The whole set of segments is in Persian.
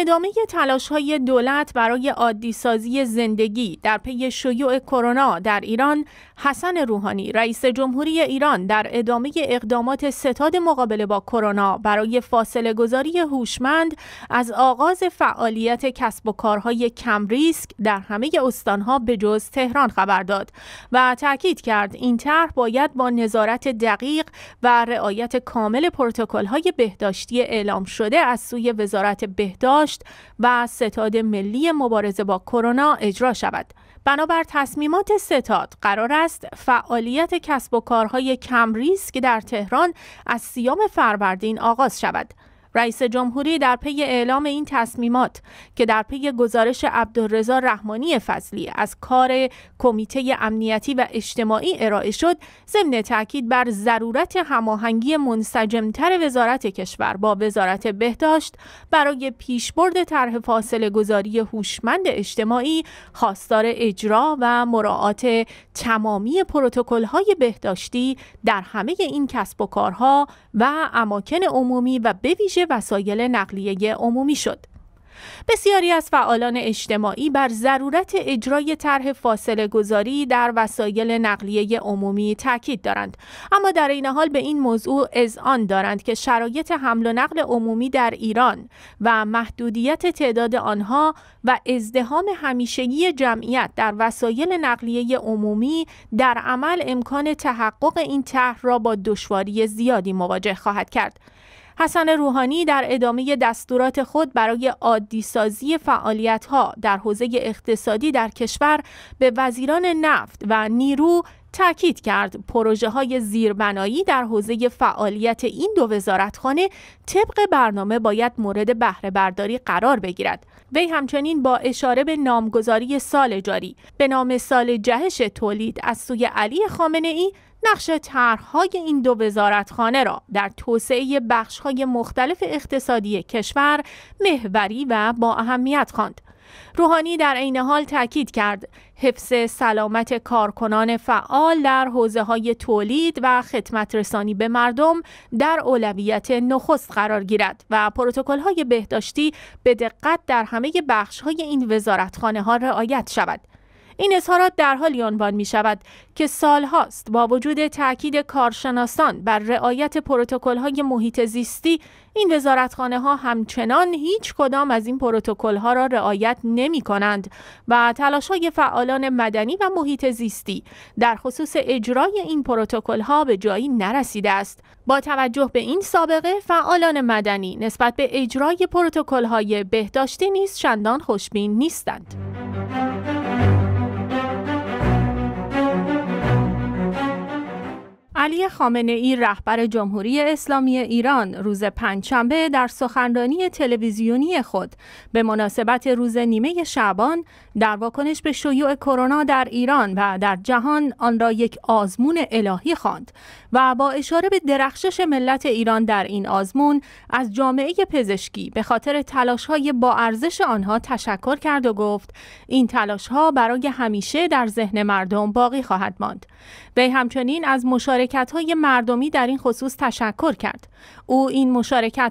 ادامه تلاش های دولت برای عادیسازی زندگی در پی شیوع کرونا در ایران، حسن روحانی رئیس جمهوری ایران در ادامه اقدامات ستاد مقابله با کرونا برای فاصله گذاری هوشمند از آغاز فعالیت کسب و کارهای کم ریسک در همه استانها به جز تهران خبر داد و تاکید کرد این طرح باید با نظارت دقیق و رعایت کامل های بهداشتی اعلام شده از سوی وزارت بهداشت و ستاد ملی مبارزه با کرونا اجرا شود. بنابر تصمیمات ستاد قرار است فعالیت کسب و کارهای کم که در تهران از سیام فروردین آغاز شود. رئیس جمهوری در پی اعلام این تصمیمات که در پی گزارش عبدالرضا رحمانی فضلی از کار کمیته امنیتی و اجتماعی ارائه شد ضمن تاکید بر ضرورت هماهنگی منسجمتر وزارت کشور با وزارت بهداشت برای پیشبرد طرح فاصله گذاری هوشمند اجتماعی خواستار اجرا و مراعات تمامی پروتکل‌های بهداشتی در همه این کسب و کارها و اماکن عمومی و بویژه وسایل نقلیه عمومی شد. بسیاری از فعالان اجتماعی بر ضرورت اجرای طرح فاصله گذاری در وسایل نقلیه عمومی تاکید دارند اما در این حال به این موضوع اذعان دارند که شرایط حمل و نقل عمومی در ایران و محدودیت تعداد آنها و ازدهام همیشگی جمعیت در وسایل نقلیه عمومی در عمل امکان تحقق این طرح را با دشواری زیادی مواجه خواهد کرد حسن روحانی در ادامه دستورات خود برای عادی سازی فعالیت ها در حوزه اقتصادی در کشور به وزیران نفت و نیرو تاکید کرد پروژه های زیربنایی در حوزه فعالیت این دو وزارتخانه طبق برنامه باید مورد بهره برداری قرار بگیرد وی همچنین با اشاره به نامگذاری سال جاری به نام سال جهش تولید از سوی علی خامنه ای نقش طرحهای این دو وزارتخانه را در توسعه بخشهای مختلف اقتصادی کشور محوری و با اهمیت خواند روحانی در عین حال تاکید کرد حفظ سلامت کارکنان فعال در حوزه های تولید و خدمت رسانی به مردم در اولویت نخست قرار گیرد و پروتکل های بهداشتی به دقت در همه بخش های این وزارتخانه ها رعایت شود این اظهارات در حالی عنوان می شود که سالهاست با وجود تاکید کارشناسان بر رعایت پروتکل های محیط زیستی این وزارتخانه ها همچنان هیچ کدام از این پروتکل ها را رعایت نمی کنند و تلاش های فعالان مدنی و محیط زیستی در خصوص اجرای این پروتکل ها به جایی نرسیده است با توجه به این سابقه فعالان مدنی نسبت به اجرای پروتکل های بهداشتی نیز چندان خوشبین نیستند علی خامنه ای رهبر جمهوری اسلامی ایران روز پنجشنبه در سخنرانی تلویزیونی خود به مناسبت روز نیمه شعبان در واکنش به شیوع کرونا در ایران و در جهان آن را یک آزمون الهی خواند و با اشاره به درخشش ملت ایران در این آزمون از جامعه پزشکی به خاطر تلاش‌های با ارزش آنها تشکر کرد و گفت این تلاش‌ها برای همیشه در ذهن مردم باقی خواهد ماند. وی همچنین از مشارکت های مردمی در این خصوص تشکر کرد. او این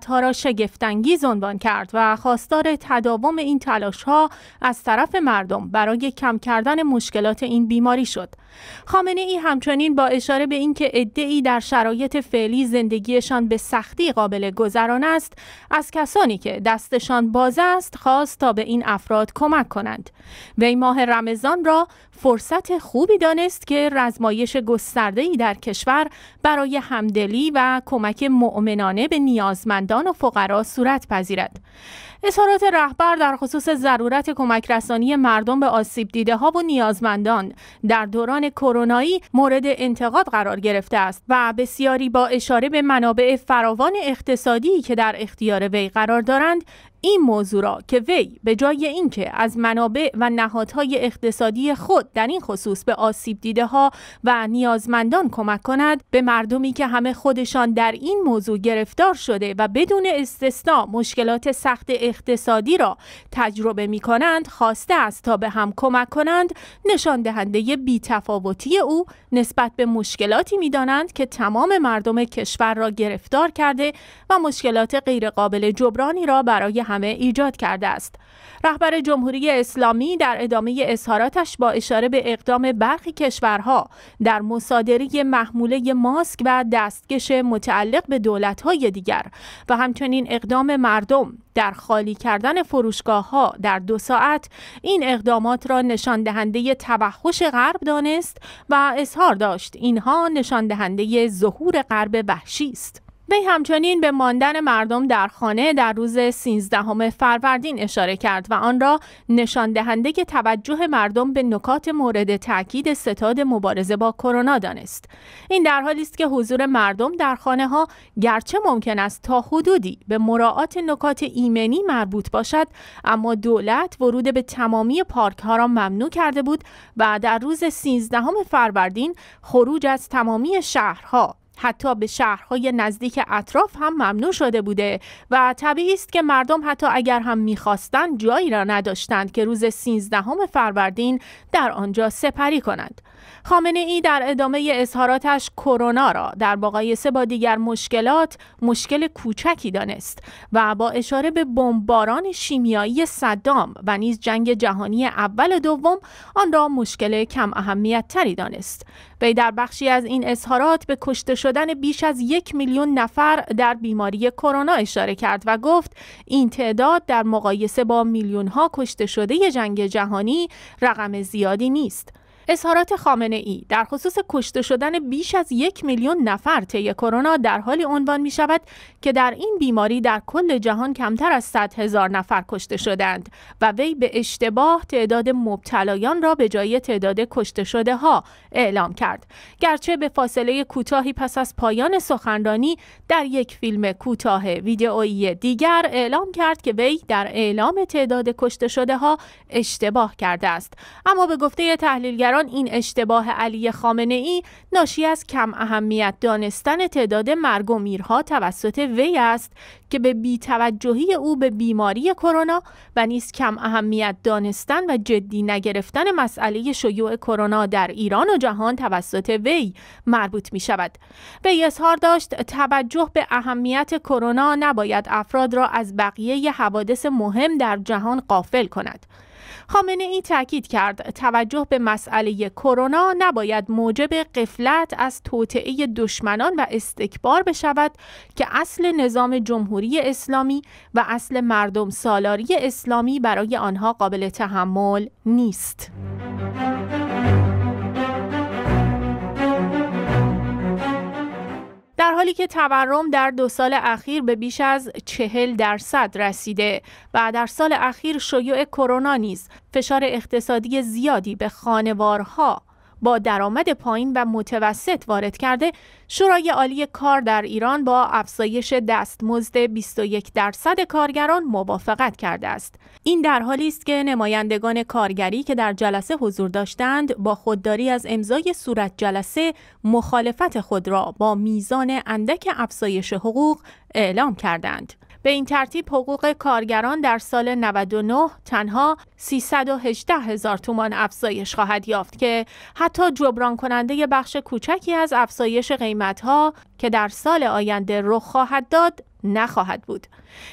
ها را شگفتانگیز عنوان کرد و خواستار تداوم این تلاش ها از طرف مردم برای کم کردن مشکلات این بیماری شد. خامنه ای همچنین با اشاره به اینکه ای در شرایط فعلی زندگیشان به سختی قابل گذران است از کسانی که دستشان باز است خواست تا به این افراد کمک کنند وی ماه رمضان را فرصت خوبی دانست که رزمایش ای در کشور برای همدلی و کمک مؤمنانه به نیازمندان و فقرا صورت پذیرد اظهارات رهبر در خصوص ضرورت کمک رسانی مردم به آسیب دیده ها و نیازمندان در دوران کرونایی مورد انتقاد قرار گرفته است و بسیاری با اشاره به منابع فراوان اقتصادی که در اختیار وی قرار دارند این موضوع را که وی به جای اینکه از منابع و نهادهای اقتصادی خود در این خصوص به آسیب دیده ها و نیازمندان کمک کند به مردمی که همه خودشان در این موضوع گرفتار شده و بدون استثنا مشکلات سخت اقتصادی را تجربه می کنند خواسته است تا به هم کمک کنند نشان دهنده تفاوتی او نسبت به مشکلاتی می دانند که تمام مردم کشور را گرفتار کرده و مشکلات غیرقابل جبرانی را برای همه ایجاد کرده است رهبر جمهوری اسلامی در ادامه اظهاراتش با اشاره به اقدام برخی کشورها در مصادره محموله ماسک و دستکش متعلق به دولت‌های دیگر و همچنین اقدام مردم در خالی کردن فروشگاه ها در دو ساعت این اقدامات را نشان دهنده توحش غرب دانست و اظهار داشت اینها نشان دهنده ظهور غرب وحشی است وی همچنین به ماندن مردم در خانه در روز 13 فروردین اشاره کرد و آن را نشان دهنده توجه مردم به نکات مورد تاکید ستاد مبارزه با کرونا دانست. این در حالی است که حضور مردم در خانه ها گرچه ممکن است تا حدودی به مراعات نکات ایمنی مربوط باشد اما دولت ورود به تمامی پارک ها را ممنوع کرده بود و در روز 13 فروردین خروج از تمامی شهرها حتی به شهرهای نزدیک اطراف هم ممنوع شده بوده و طبیعی است که مردم حتی اگر هم میخواستند جایی را نداشتند که روز 13 فروردین در آنجا سپری کنند. خامنه ای در ادامه اظهاراتش کرونا را در مقایسه با دیگر مشکلات مشکل کوچکی دانست و با اشاره به بمباران شیمیایی صدام و نیز جنگ جهانی اول دوم آن را مشکل کم اهمیت تری دانست. وی در بخشی از این اظهارات به کشته شدن بیش از یک میلیون نفر در بیماری کرونا اشاره کرد و گفت این تعداد در مقایسه با میلیون ها کشته شده جنگ جهانی رقم زیادی نیست. اظهارات خامنه ای در خصوص کشته شدن بیش از یک میلیون نفر طی کرونا در حالی عنوان می شود که در این بیماری در کل جهان کمتر از 100 هزار نفر کشته شدند و وی به اشتباه تعداد مبتلایان را به جای تعداد کشته شده ها اعلام کرد گرچه به فاصله کوتاهی پس از پایان سخنرانی در یک فیلم کوتاه ویدئویی دیگر اعلام کرد که وی در اعلام تعداد کشته شده ها اشتباه کرده است اما به گفته تحلیلگران این اشتباه علی خامنه ای ناشی از کم اهمیت دانستن تعداد مرگ و میرها توسط وی است که به بیتوجهی او به بیماری کرونا و نیز کم اهمیت دانستن و جدی نگرفتن مسئله شیوع کرونا در ایران و جهان توسط وی مربوط می شود. وی اظهار داشت توجه به اهمیت کرونا نباید افراد را از بقیه حوادث مهم در جهان قافل کند. خامنه ای کرد توجه به مسئله کرونا نباید موجب قفلت از توطعه دشمنان و استکبار بشود که اصل نظام جمهوری اسلامی و اصل مردم سالاری اسلامی برای آنها قابل تحمل نیست. در حالی که تورم در دو سال اخیر به بیش از چهل درصد رسیده و در سال اخیر شیوع کرونا نیز فشار اقتصادی زیادی به خانوارها با درآمد پایین و متوسط وارد کرده شورای عالی کار در ایران با افزایش دستمزد 21 درصد کارگران موافقت کرده است این در حالی است که نمایندگان کارگری که در جلسه حضور داشتند با خودداری از امضای صورت جلسه مخالفت خود را با میزان اندک افزایش حقوق اعلام کردند به این ترتیب حقوق کارگران در سال 99 تنها 318 هزار تومان افزایش خواهد یافت که حتی جبران کننده بخش کوچکی از افزایش قیمت ها که در سال آینده رخ خواهد داد نخواهد بود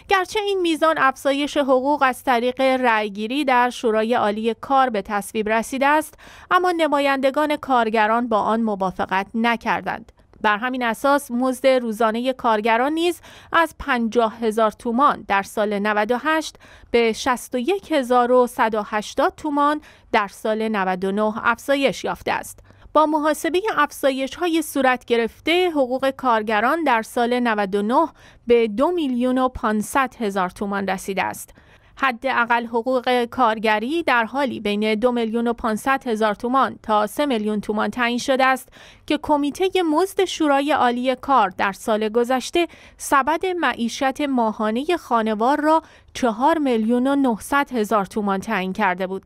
گرچه این میزان افزایش حقوق از طریق رأیگیری در شورای عالی کار به تصویب رسیده است اما نمایندگان کارگران با آن موافقت نکردند بر همین اساس مزد روزانه کارگران نیز از 50 هزار تومان در سال 98 به 61180 تومان در سال 99 افزایش یافته است. با محاسبه افزایش های صورت گرفته حقوق کارگران در سال 99 به 2 میلیون و 500 هزار تومان رسیده است. حداقل حقوق کارگری در حالی بین 2 میلیون و 500 هزار تومان تا 3 میلیون تومان تعیین شده است که کمیته مزد شورای عالی کار در سال گذشته سبد معیشت ماهانه خانوار را 4 میلیون و 900 هزار تومان تعیین کرده بود.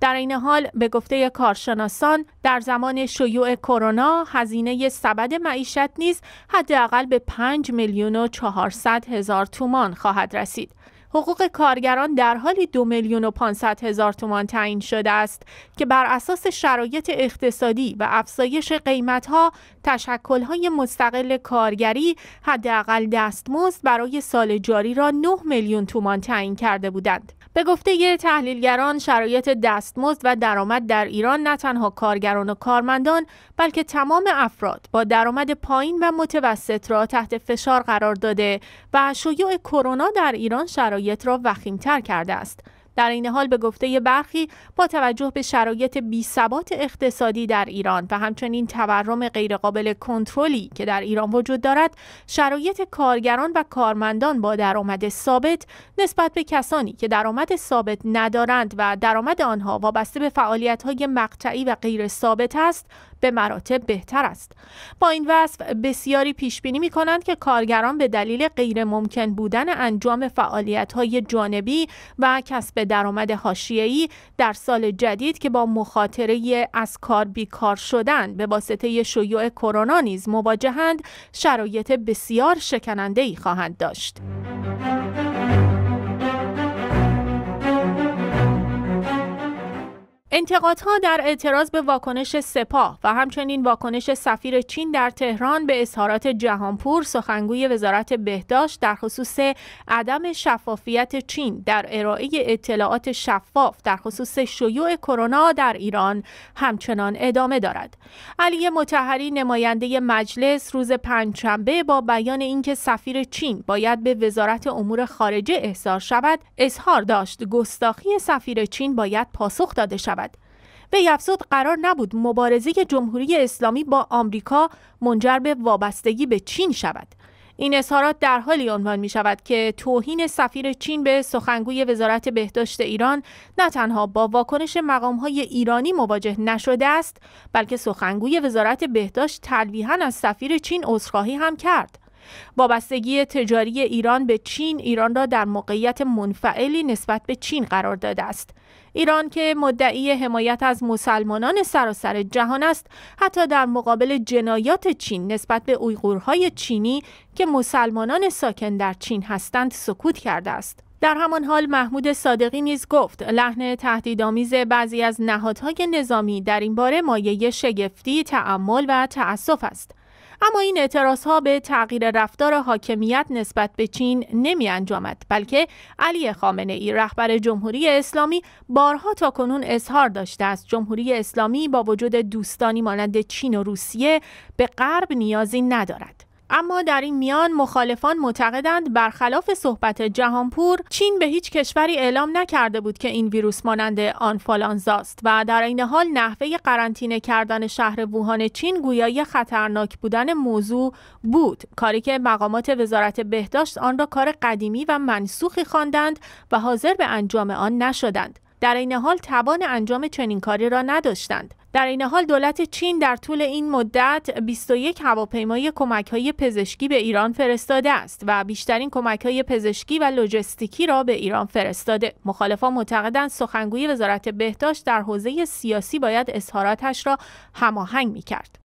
در این حال به گفته کارشناسان در زمان شیوع کرونا هزینه سبد معیشت نیز حداقل به 5 میلیون و 400 هزار تومان خواهد رسید. حقوق کارگران در حالی دو میلیون و 500 هزار تومان تعیین شده است که بر اساس شرایط اقتصادی و افزایش قیمتها های مستقل کارگری حداقل دستمزد برای سال جاری را 9 میلیون تومان تعیین کرده بودند. به گفته یه تحلیلگران شرایط دستمزد و درآمد در ایران نه تنها کارگران و کارمندان بلکه تمام افراد با درآمد پایین و متوسط را تحت فشار قرار داده و شیوع کرونا در ایران شرایط را وخیمتر کرده است. در این حال به گفته برخی با توجه به شرایط ثبات اقتصادی در ایران و همچنین تورم غیرقابل کنترلی که در ایران وجود دارد شرایط کارگران و کارمندان با درآمد ثابت نسبت به کسانی که درآمد ثابت ندارند و درآمد آنها وابسته به فعالیت‌های مقطعی و غیر ثابت است به مراتب بهتر است با این وصف بسیاری پیش بینی می کنند که کارگران به دلیل غیر ممکن بودن انجام فعالیت های جانبی و کسب درآمد حاشیه‌ای در سال جدید که با مخاطره از کار بیکار شدن به واسطه شیوع کرونا نیز مواجهند شرایط بسیار شکننده ای خواهند داشت. انتقادها در اعتراض به واکنش سپاه و همچنین واکنش سفیر چین در تهران به اظهارات جهانپور سخنگوی وزارت بهداشت در خصوص عدم شفافیت چین در ارائه اطلاعات شفاف در خصوص شیوع کرونا در ایران همچنان ادامه دارد. علی متحری نماینده مجلس روز پنجشنبه با بیان اینکه سفیر چین باید به وزارت امور خارجه احضار شود، اظهار داشت گستاخی سفیر چین باید پاسخ داده شود. به قرار نبود مبارزه جمهوری اسلامی با آمریکا منجر به وابستگی به چین شود این اظهارات در حالی عنوان می شود که توهین سفیر چین به سخنگوی وزارت بهداشت ایران نه تنها با واکنش مقام های ایرانی مواجه نشده است بلکه سخنگوی وزارت بهداشت تلویحا از سفیر چین عذرخواهی هم کرد وابستگی تجاری ایران به چین ایران را در موقعیت منفعلی نسبت به چین قرار داده است ایران که مدعی حمایت از مسلمانان سراسر جهان است حتی در مقابل جنایات چین نسبت به اویغورهای چینی که مسلمانان ساکن در چین هستند سکوت کرده است در همان حال محمود صادقی نیز گفت لحن تهدیدآمیز بعضی از نهادهای نظامی در این باره مایه شگفتی تعمل و تأسف است اما این اعتراض ها به تغییر رفتار حاکمیت نسبت به چین نمی انجامد بلکه علی خامنه ای رهبر جمهوری اسلامی بارها تا کنون اظهار داشته است جمهوری اسلامی با وجود دوستانی مانند چین و روسیه به غرب نیازی ندارد اما در این میان مخالفان معتقدند برخلاف صحبت جهانپور چین به هیچ کشوری اعلام نکرده بود که این ویروس مانند آنفالانزاست و در این حال نحوه قرنطینه کردن شهر ووهان چین گویای خطرناک بودن موضوع بود کاری که مقامات وزارت بهداشت آن را کار قدیمی و منسوخی خواندند و حاضر به انجام آن نشدند در این حال توان انجام چنین کاری را نداشتند در این حال دولت چین در طول این مدت 21 هواپیمای کمک های پزشکی به ایران فرستاده است و بیشترین کمک های پزشکی و لوجستیکی را به ایران فرستاده. مخالفان معتقدند سخنگوی وزارت بهداشت در حوزه سیاسی باید اظهاراتش را هماهنگ می کرد.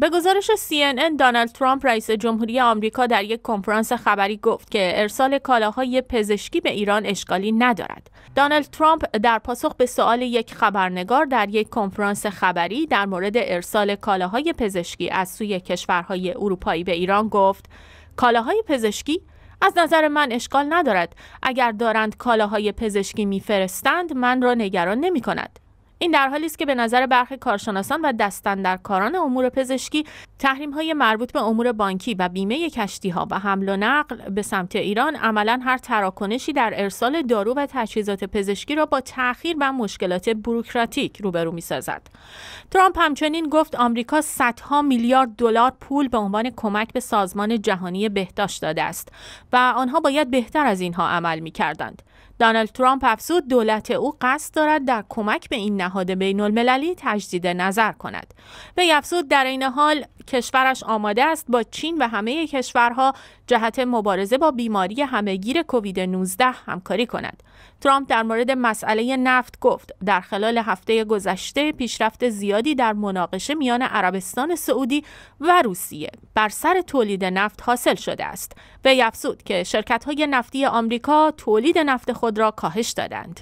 به گزارش CNN دانالد ترامپ رئیس جمهوری آمریکا در یک کنفرانس خبری گفت که ارسال کالاهای پزشکی به ایران اشکالی ندارد. دانالد ترامپ در پاسخ به سوال یک خبرنگار در یک کنفرانس خبری در مورد ارسال کالاهای پزشکی از سوی کشورهای اروپایی به ایران گفت: کالاهای پزشکی از نظر من اشکال ندارد اگر دارند کالاهای پزشکی میفرستند من را نگران نمی کند این در حالی است که به نظر برخی کارشناسان و کاران امور پزشکی تحریم های مربوط به امور بانکی و بیمه کشتی ها و حمل و نقل به سمت ایران عملا هر تراکنشی در ارسال دارو و تجهیزات پزشکی را با تأخیر و مشکلات بروکراتیک روبرو می سازد. ترامپ همچنین گفت آمریکا صدها میلیارد دلار پول به عنوان کمک به سازمان جهانی بهداشت داده است و آنها باید بهتر از اینها عمل می دانالد ترامپ افزود دولت او قصد دارد در کمک به این نهاد بین المللی تجدید نظر کند. به افزود در این حال کشورش آماده است با چین و همه کشورها جهت مبارزه با بیماری همهگیر کووید 19 همکاری کند. ترامپ در مورد مسئله نفت گفت در خلال هفته گذشته پیشرفت زیادی در مناقشه میان عربستان سعودی و روسیه بر سر تولید نفت حاصل شده است. به افزود که شرکت های نفتی آمریکا تولید نفت خود را کاهش دادند.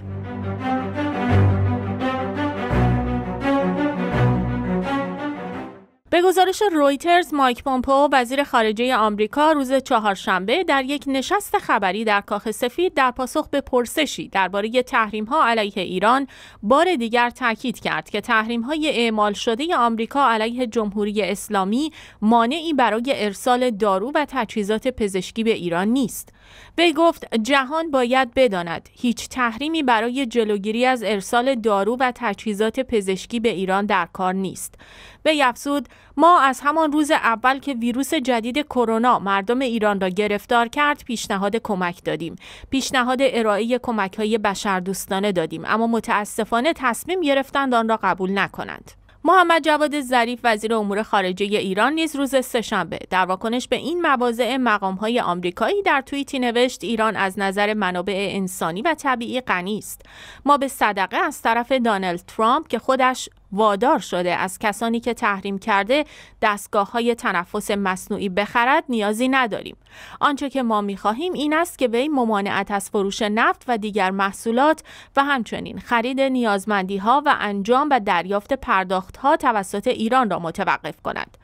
به گزارش رویترز مایک پومپو وزیر خارجه آمریکا روز چهارشنبه در یک نشست خبری در کاخ سفید در پاسخ به پرسشی درباره تحریم ها علیه ایران بار دیگر تاکید کرد که تحریم های اعمال شده آمریکا علیه جمهوری اسلامی مانعی برای ارسال دارو و تجهیزات پزشکی به ایران نیست وی گفت جهان باید بداند هیچ تحریمی برای جلوگیری از ارسال دارو و تجهیزات پزشکی به ایران در کار نیست. وی افزود ما از همان روز اول که ویروس جدید کرونا مردم ایران را گرفتار کرد پیشنهاد کمک دادیم. پیشنهاد ارائه کمک های بشردوستانه دادیم اما متاسفانه تصمیم گرفتند آن را قبول نکنند. محمد جواد ظریف وزیر امور خارجه ایران نیز روز سهشنبه در واکنش به این مواضع مقامهای آمریکایی در توییتی نوشت ایران از نظر منابع انسانی و طبیعی غنی است ما به صدقه از طرف دانلد ترامپ که خودش وادار شده از کسانی که تحریم کرده دستگاه های تنفس مصنوعی بخرد نیازی نداریم آنچه که ما میخواهیم این است که به این ممانعت از فروش نفت و دیگر محصولات و همچنین خرید نیازمندی ها و انجام و دریافت پرداخت ها توسط ایران را متوقف کند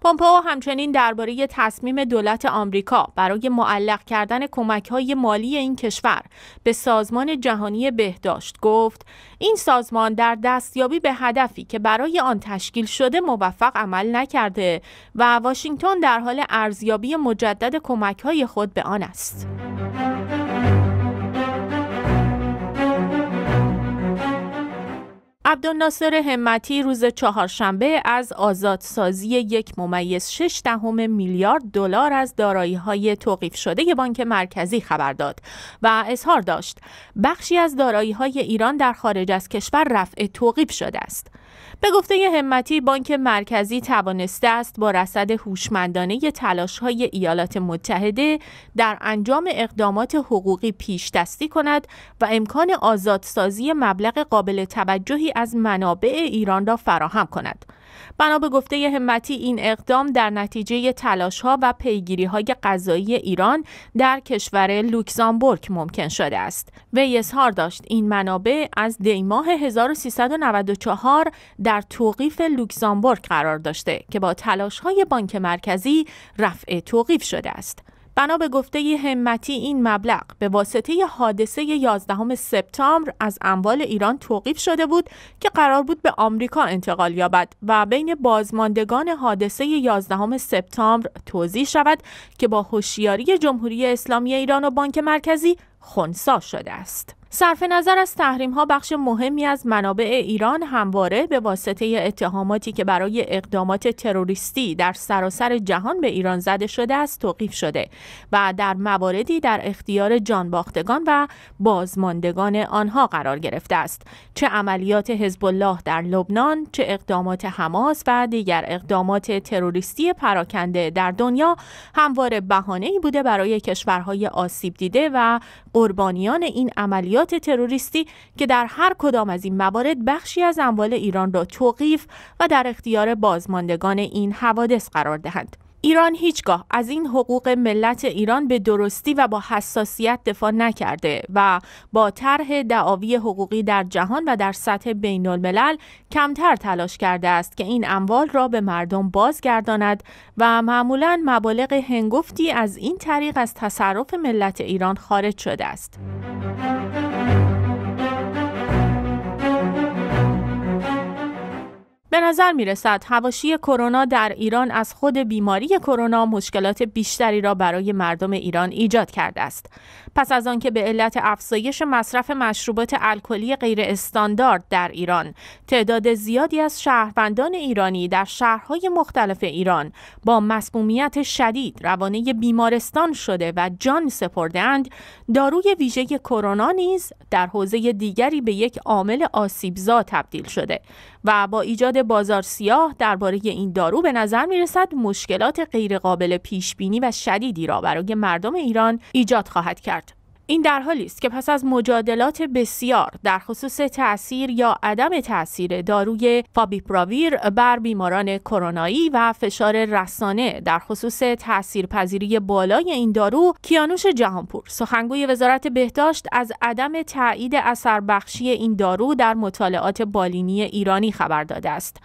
پومپئو همچنین درباره تصمیم دولت آمریکا برای معلق کردن کمک‌های مالی این کشور به سازمان جهانی بهداشت گفت این سازمان در دستیابی به هدفی که برای آن تشکیل شده موفق عمل نکرده و واشنگتن در حال ارزیابی مجدد کمک‌های خود به آن است. عبدالناصر همتی روز چهارشنبه از آزادسازی یک ممیز شش دهم میلیارد دلار از دارایی های توقیف شده بانک مرکزی خبر داد و اظهار داشت بخشی از دارایی های ایران در خارج از کشور رفع توقیف شده است. به گفته همتی بانک مرکزی توانسته است با رصد هوشمندانه تلاش‌های ایالات متحده در انجام اقدامات حقوقی پیش دستی کند و امکان آزادسازی مبلغ قابل توجهی از منابع ایران را فراهم کند. بنا به گفته همتی این اقدام در نتیجه تلاش ها و پیگیری های غذایی ایران در کشور لوکزامبورگ ممکن شده است وی اظهار داشت این منابع از دیماه 1394 در توقیف لوکزامبورگ قرار داشته که با تلاش های بانک مرکزی رفع توقیف شده است بنا به گفته همتی این مبلغ به واسطه حادثه 11 سپتامبر از اموال ایران توقیف شده بود که قرار بود به آمریکا انتقال یابد و بین بازماندگان حادثه 11 سپتامبر توضیح شود که با هوشیاری جمهوری اسلامی ایران و بانک مرکزی خونسا شده است. صرف نظر از تحریم ها بخش مهمی از منابع ایران همواره به واسطه اتهاماتی که برای اقدامات تروریستی در سراسر جهان به ایران زده شده است توقیف شده و در مواردی در اختیار جانباختگان و بازماندگان آنها قرار گرفته است چه عملیات حزب الله در لبنان چه اقدامات حماس و دیگر اقدامات تروریستی پراکنده در دنیا همواره بهانه‌ای بوده برای کشورهای آسیب دیده و قربانیان این عملیات تروریستی که در هر کدام از این موارد بخشی از اموال ایران را توقیف و در اختیار بازماندگان این حوادث قرار دهند. ایران هیچگاه از این حقوق ملت ایران به درستی و با حساسیت دفاع نکرده و با طرح دعاوی حقوقی در جهان و در سطح بین الملل کمتر تلاش کرده است که این اموال را به مردم بازگرداند و معمولا مبالغ هنگفتی از این طریق از تصرف ملت ایران خارج شده است. به نظر می رسد هواشی کرونا در ایران از خود بیماری کرونا مشکلات بیشتری را برای مردم ایران ایجاد کرده است. پس از آنکه به علت افزایش مصرف مشروبات الکلی غیر استاندارد در ایران تعداد زیادی از شهروندان ایرانی در شهرهای مختلف ایران با مسمومیت شدید روانه بیمارستان شده و جان اند داروی ویژه کرونا نیز در حوزه دیگری به یک عامل آسیبزا تبدیل شده و با ایجاد بازار سیاه درباره این دارو به نظر می رسد مشکلات غیرقابل پیش بینی و شدیدی را برای مردم ایران ایجاد خواهد کرد. این در حالی است که پس از مجادلات بسیار در خصوص تاثیر یا عدم تاثیر داروی فابیپراویر بر بیماران کرونایی و فشار رسانه در خصوص تاثیرپذیری بالای این دارو کیانوش جهانپور سخنگوی وزارت بهداشت از عدم تایید اثر بخشی این دارو در مطالعات بالینی ایرانی خبر داده است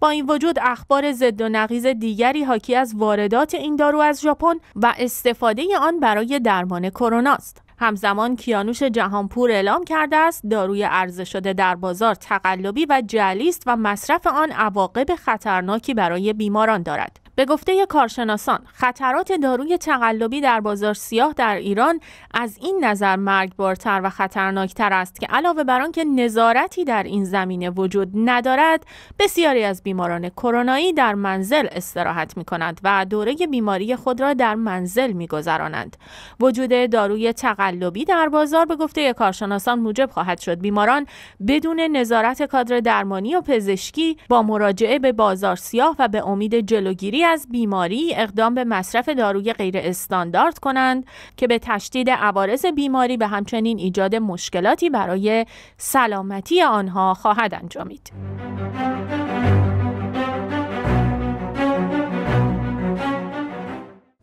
با این وجود اخبار ضد و نقیض دیگری حاکی از واردات این دارو از ژاپن و استفاده آن برای درمان کرونا است همزمان کیانوش جهانپور اعلام کرده است داروی عرضه شده در بازار تقلبی و جعلی است و مصرف آن عواقب خطرناکی برای بیماران دارد. به گفته کارشناسان خطرات داروی تقلبی در بازار سیاه در ایران از این نظر مرگبارتر و خطرناکتر است که علاوه بر آنکه نظارتی در این زمینه وجود ندارد بسیاری از بیماران کرونایی در منزل استراحت می کنند و دوره بیماری خود را در منزل می گذرانند. وجود داروی تقلبی در بازار به گفته کارشناسان موجب خواهد شد بیماران بدون نظارت کادر درمانی و پزشکی با مراجعه به بازار سیاه و به امید جلوگیری از بیماری اقدام به مصرف داروی غیر استاندارد کنند که به تشدید عوارض بیماری به همچنین ایجاد مشکلاتی برای سلامتی آنها خواهد انجامید.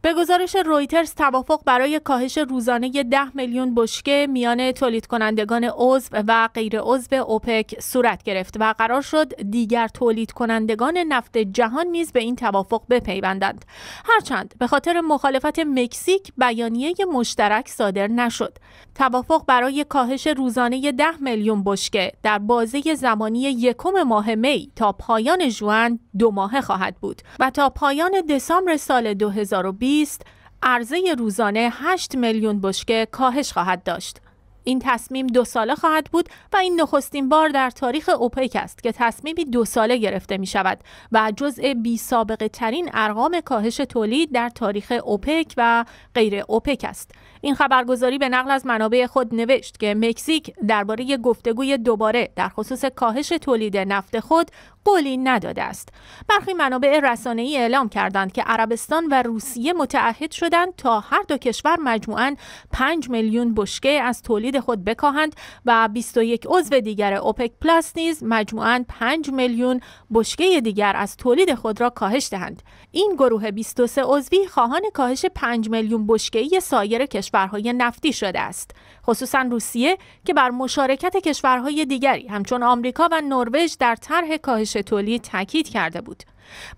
به گزارش رویترز توافق برای کاهش روزانه 10 میلیون بشکه میان تولید کنندگان عضو و غیر عضو اوپک صورت گرفت و قرار شد دیگر تولید کنندگان نفت جهان نیز به این توافق بپیوندند هرچند به خاطر مخالفت مکزیک بیانیه مشترک صادر نشد توافق برای کاهش روزانه 10 میلیون بشکه در بازه زمانی یکم ماه می تا پایان جوان دو ماهه خواهد بود و تا پایان دسامبر سال 2020 2020 عرضه روزانه 8 میلیون بشکه کاهش خواهد داشت. این تصمیم دو ساله خواهد بود و این نخستین بار در تاریخ اوپک است که تصمیمی دو ساله گرفته می شود و جزء بی سابقه ترین ارقام کاهش تولید در تاریخ اوپک و غیر اوپک است. این خبرگزاری به نقل از منابع خود نوشت که مکزیک درباره گفتگوی دوباره در خصوص کاهش تولید نفت خود قولی نداده است. برخی منابع ای اعلام کردند که عربستان و روسیه متعهد شدند تا هر دو کشور مجموعاً 5 میلیون بشکه از تولید تولید خود بکاهند و 21 عضو دیگر اوپک پلاس نیز مجموعاً 5 میلیون بشکه دیگر از تولید خود را کاهش دهند این گروه 23 عضوی خواهان کاهش 5 میلیون بشکه سایر کشورهای نفتی شده است خصوصا روسیه که بر مشارکت کشورهای دیگری همچون آمریکا و نروژ در طرح کاهش تولید تاکید کرده بود.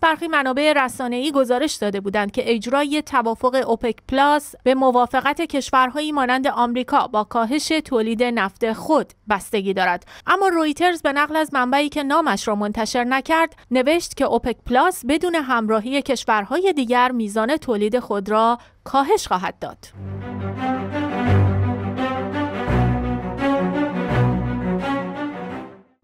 برخی منابع رسانه‌ای گزارش داده بودند که اجرای توافق اوپک پلاس به موافقت کشورهایی مانند آمریکا با کاهش تولید نفت خود بستگی دارد اما رویترز به نقل از منبعی که نامش را منتشر نکرد نوشت که اوپک پلاس بدون همراهی کشورهای دیگر میزان تولید خود را کاهش خواهد داد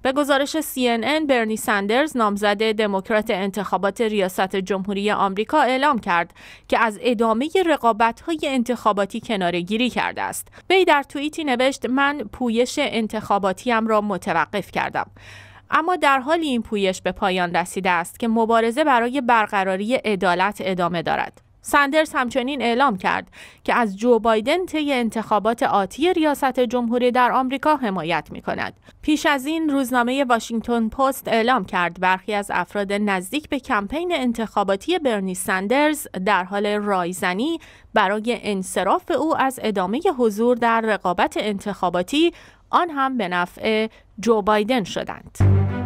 به گزارش CNN برنی سندرز نامزد دموکرات انتخابات ریاست جمهوری آمریکا اعلام کرد که از ادامه رقابت های انتخاباتی گیری کرده است. وی در توییتی نوشت من پویش انتخاباتیم را متوقف کردم. اما در حالی این پویش به پایان رسیده است که مبارزه برای برقراری عدالت ادامه دارد. سندرز همچنین اعلام کرد که از جو بایدن طی انتخابات آتی ریاست جمهوری در آمریکا حمایت می کند. پیش از این روزنامه واشنگتن پست اعلام کرد برخی از افراد نزدیک به کمپین انتخاباتی برنی سندرز در حال رایزنی برای انصراف او از ادامه حضور در رقابت انتخاباتی آن هم به نفع جو بایدن شدند.